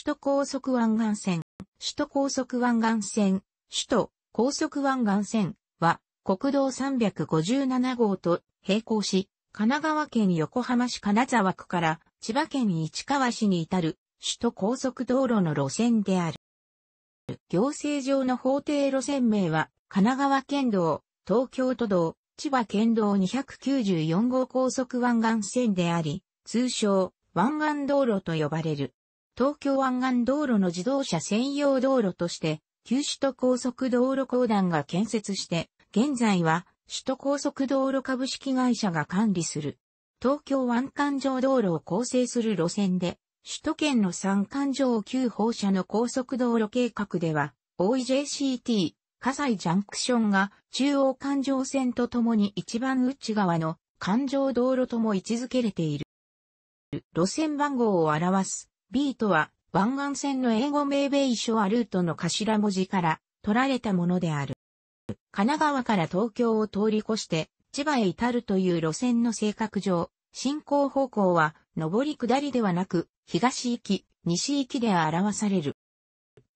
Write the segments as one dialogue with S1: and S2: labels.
S1: 首都高速湾岸線、首都高速湾岸線、首都高速湾岸線は国道357号と並行し、神奈川県横浜市金沢区から千葉県市川市に至る首都高速道路の路線である。行政上の法定路線名は神奈川県道、東京都道、千葉県道294号高速湾岸線であり、通称湾岸道路と呼ばれる。東京湾岸道路の自動車専用道路として、旧首都高速道路公団が建設して、現在は首都高速道路株式会社が管理する。東京湾環状道路を構成する路線で、首都圏の三環状9放射の高速道路計画では、大井 JCT、葛西ジャンクションが中央環状線とともに一番内側の環状道路とも位置づけれている。路線番号を表す B とは、湾岸線の英語名米書シアルートの頭文字から取られたものである。神奈川から東京を通り越して、千葉へ至るという路線の性格上、進行方向は、上り下りではなく、東行き、西行きで表される。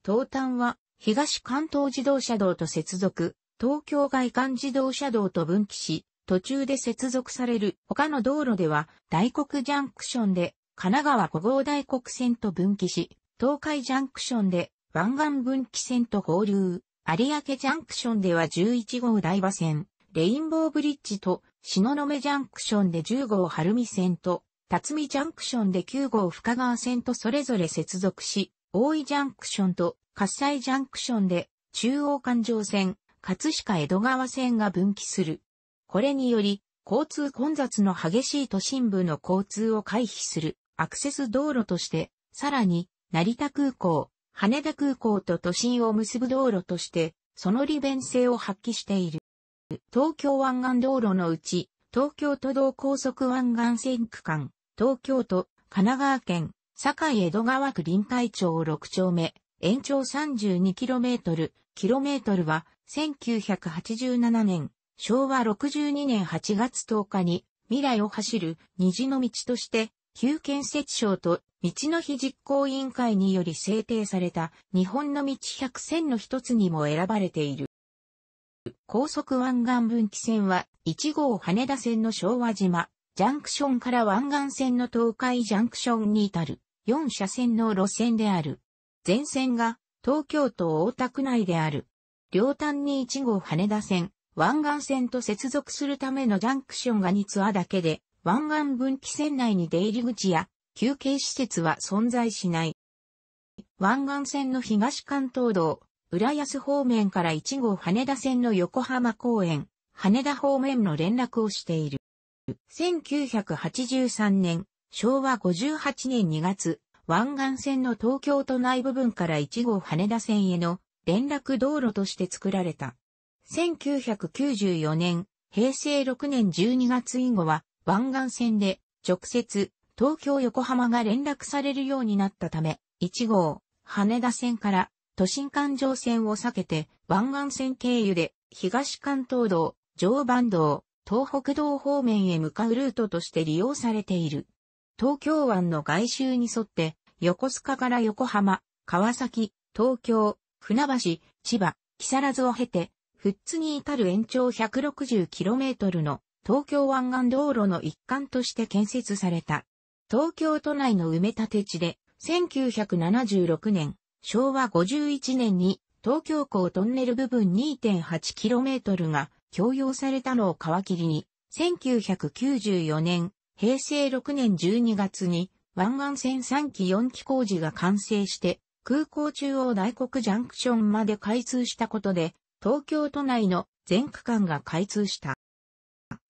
S1: 東端は、東関東自動車道と接続、東京外環自動車道と分岐し、途中で接続される他の道路では、大黒ジャンクションで神奈川五号大国線と分岐し、東海ジャンクションで湾岸分岐線と合流、有明ジャンクションでは11号台場線、レインボーブリッジと東目ジャンクションで10号晴海線と、辰巳ジャンクションで9号深川線とそれぞれ接続し、大井ジャンクションと葛西ジャンクションで中央環状線、葛飾江戸川線が分岐する。これにより、交通混雑の激しい都心部の交通を回避する。アクセス道路として、さらに、成田空港、羽田空港と都心を結ぶ道路として、その利便性を発揮している。東京湾岸道路のうち、東京都道高速湾岸線区間、東京都、神奈川県、堺江戸川区臨海町6丁目、延長 32km、キロメートルは、1987年、昭和62年8月10日に、未来を走る虹の道として旧建設省と道の日実行委員会により制定された日本の道百選の一つにも選ばれている。高速湾岸分岐線は1号羽田線の昭和島、ジャンクションから湾岸線の東海ジャンクションに至る4車線の路線である。全線が東京都大田区内である。両端に1号羽田線、湾岸線と接続するためのジャンクションが2ツアだけで、湾岸分岐線内に出入り口や休憩施設は存在しない。湾岸線の東関東道、浦安方面から1号羽田線の横浜公園、羽田方面の連絡をしている。1983年、昭和58年2月、湾岸線の東京都内部分から1号羽田線への連絡道路として作られた。1994年、平成6年12月以後は、湾岸線で直接東京横浜が連絡されるようになったため、1号、羽田線から都心環状線を避けて湾岸線経由で東関東道、常磐道、東北道方面へ向かうルートとして利用されている。東京湾の外周に沿って横須賀から横浜、川崎、東京、船橋、千葉、木更津を経て、富津に至る延長 160km の東京湾岸道路の一環として建設された。東京都内の埋め立て地で、1976年、昭和51年に、東京港トンネル部分 2.8km が供用されたのを皮切りに、1994年、平成6年12月に、湾岸線3期4期工事が完成して、空港中央大黒ジャンクションまで開通したことで、東京都内の全区間が開通した。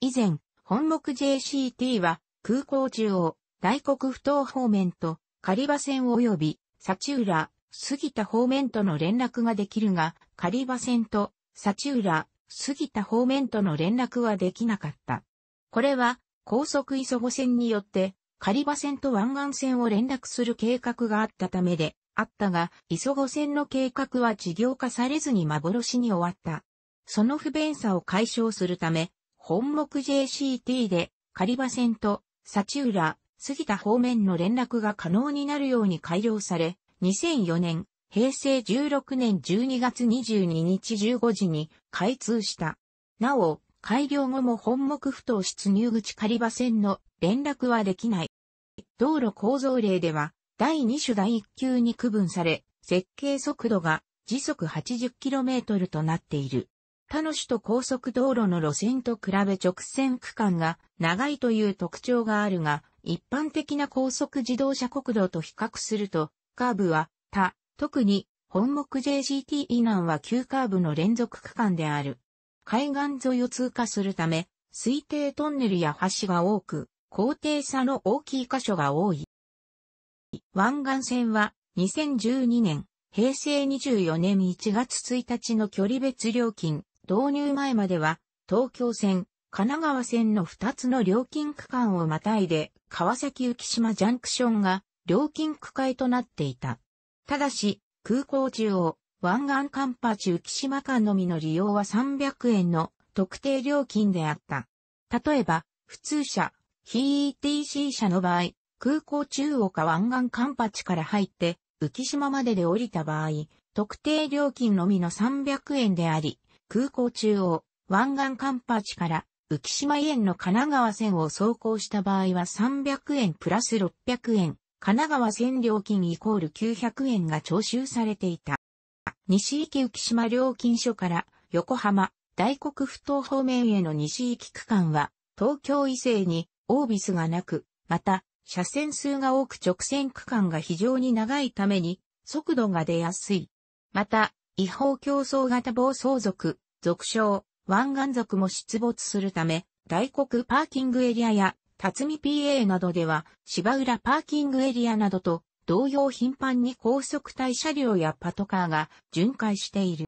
S1: 以前、本牧 JCT は空港中央、大黒不頭方面と、狩場線及び、幸浦、杉田方面との連絡ができるが、狩場線と、幸浦、杉田方面との連絡はできなかった。これは、高速磯子線によって、狩場線と湾岸線を連絡する計画があったためで、あったが、磯子線の計画は事業化されずに幻に終わった。その不便さを解消するため、本木 JCT で、狩場線と、幸浦、杉田方面の連絡が可能になるように改良され、2004年、平成16年12月22日15時に開通した。なお、改良後も本木不頭出入口狩場線の連絡はできない。道路構造例では、第2種第1級に区分され、設計速度が時速 80km となっている。他の首都高速道路の路線と比べ直線区間が長いという特徴があるが、一般的な高速自動車国道と比較すると、カーブは他、特に本目 JCT 以南は急カーブの連続区間である。海岸沿いを通過するため、推定トンネルや橋が多く、高低差の大きい箇所が多い。湾岸線は2012年、平成24年1月1日の距離別料金、導入前までは、東京線、神奈川線の2つの料金区間をまたいで、川崎浮島ジャンクションが料金区会となっていた。ただし、空港中央、湾岸カンパチ浮島間のみの利用は300円の特定料金であった。例えば、普通車、非 ETC 車の場合、空港中央か湾岸カンパチから入って、浮島までで降りた場合、特定料金のみの300円であり、空港中央、湾岸カンパチから浮島園の神奈川線を走行した場合は300円プラス600円、神奈川線料金イコール900円が徴収されていた。西行浮島料金所から横浜、大黒不当方面への西行区間は、東京以西にオービスがなく、また、車線数が多く直線区間が非常に長いために、速度が出やすい。また、違法競争型暴走族、俗称、湾岸族も出没するため、大黒パーキングエリアや、辰巳 PA などでは、芝浦パーキングエリアなどと、同様頻繁に高速帯車両やパトカーが巡回している。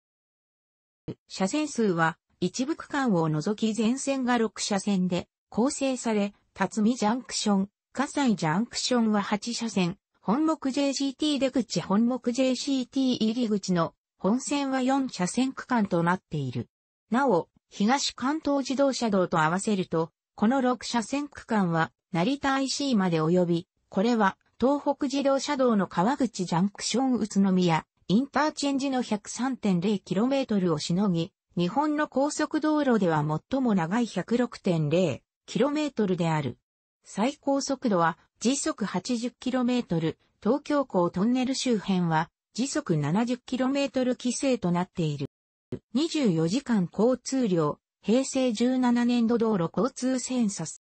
S1: 車線数は、一部区間を除き全線が6車線で構成され、辰巳ジャンクション、葛西ジャンクションは8車線、本木 JCT 出口本木 JCT 入り口の本線は4車線区間となっている。なお、東関東自動車道と合わせると、この6車線区間は、成田 IC まで及び、これは、東北自動車道の川口ジャンクション宇都宮、インターチェンジの 103.0km をしのぎ、日本の高速道路では最も長い 106.0km である。最高速度は時速 80km、東京港トンネル周辺は時速 70km 規制となっている。24時間交通量、平成17年度道路交通センサス。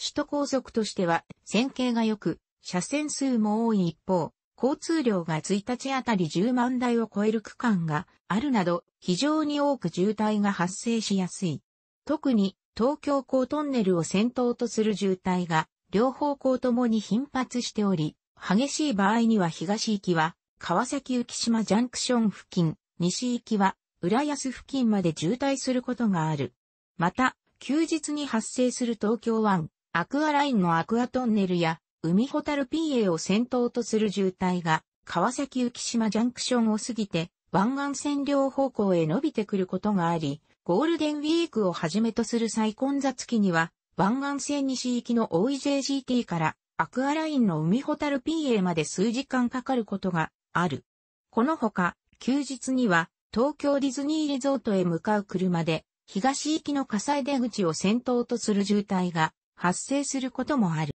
S1: 首都高速としては、線形が良く、車線数も多い一方、交通量が1日あたり10万台を超える区間があるなど、非常に多く渋滞が発生しやすい。特に、東京港トンネルを先頭とする渋滞が、両方向ともに頻発しており、激しい場合には東行きは、川崎浮島ジャンクション付近、西行きは、浦安付近まで渋滞することがある。また、休日に発生する東京湾、アクアラインのアクアトンネルや、海ホタル PA を先頭とする渋滞が、川崎浮島ジャンクションを過ぎて、湾岸線両方向へ伸びてくることがあり、ゴールデンウィークをはじめとする再混雑期には、湾岸線西行きの OEJGT からアクアラインの海ホタル PA まで数時間かかることがある。このほか、休日には東京ディズニーリゾートへ向かう車で、東行きの火災出口を先頭とする渋滞が発生することもある。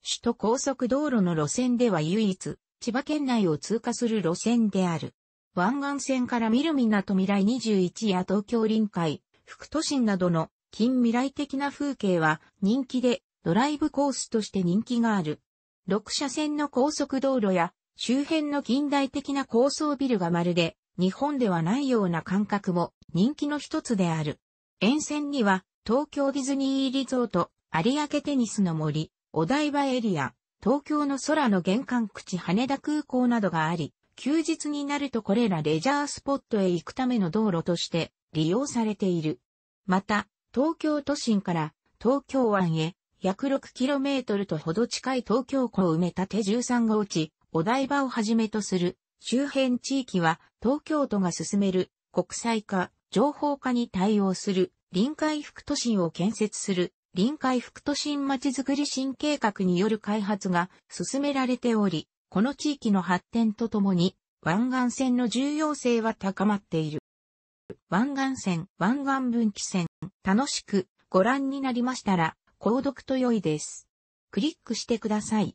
S1: 首都高速道路の路線では唯一、千葉県内を通過する路線である。湾岸線から見る港未来21や東京臨海、副都心などの近未来的な風景は人気でドライブコースとして人気がある。6車線の高速道路や周辺の近代的な高層ビルがまるで日本ではないような感覚も人気の一つである。沿線には東京ディズニーリゾート、有明テニスの森、お台場エリア、東京の空の玄関口羽田空港などがあり、休日になるとこれらレジャースポットへ行くための道路として利用されている。また、東京都心から東京湾へ約 6km とほど近い東京湖を埋め立て13号地、お台場をはじめとする周辺地域は東京都が進める国際化、情報化に対応する臨海副都心を建設する臨海副都心まちづくり新計画による開発が進められており、この地域の発展とともに湾岸線の重要性は高まっている。湾岸線、湾岸分岐線、楽しくご覧になりましたら、購読と良いです。クリックしてください。